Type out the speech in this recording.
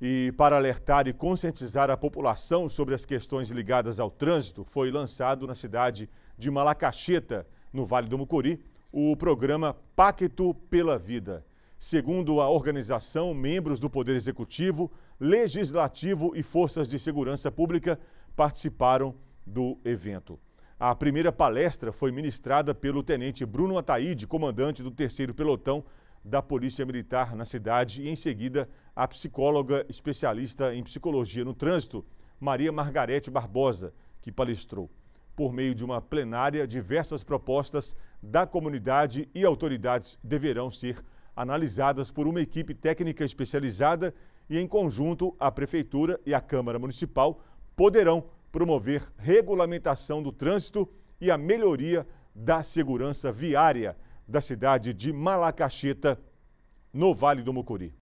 e para alertar e conscientizar a população sobre as questões ligadas ao trânsito, foi lançado na cidade de Malacacheta, no Vale do Mucuri, o programa Pacto pela Vida. Segundo a organização, membros do Poder Executivo, Legislativo e Forças de Segurança Pública participaram do evento. A primeira palestra foi ministrada pelo tenente Bruno Ataíde, comandante do terceiro pelotão da Polícia Militar na cidade e, em seguida, a psicóloga especialista em psicologia no trânsito, Maria Margarete Barbosa, que palestrou. Por meio de uma plenária, diversas propostas da comunidade e autoridades deverão ser analisadas por uma equipe técnica especializada e, em conjunto, a Prefeitura e a Câmara Municipal poderão promover regulamentação do trânsito e a melhoria da segurança viária da cidade de Malacaxita, no Vale do Mucuri.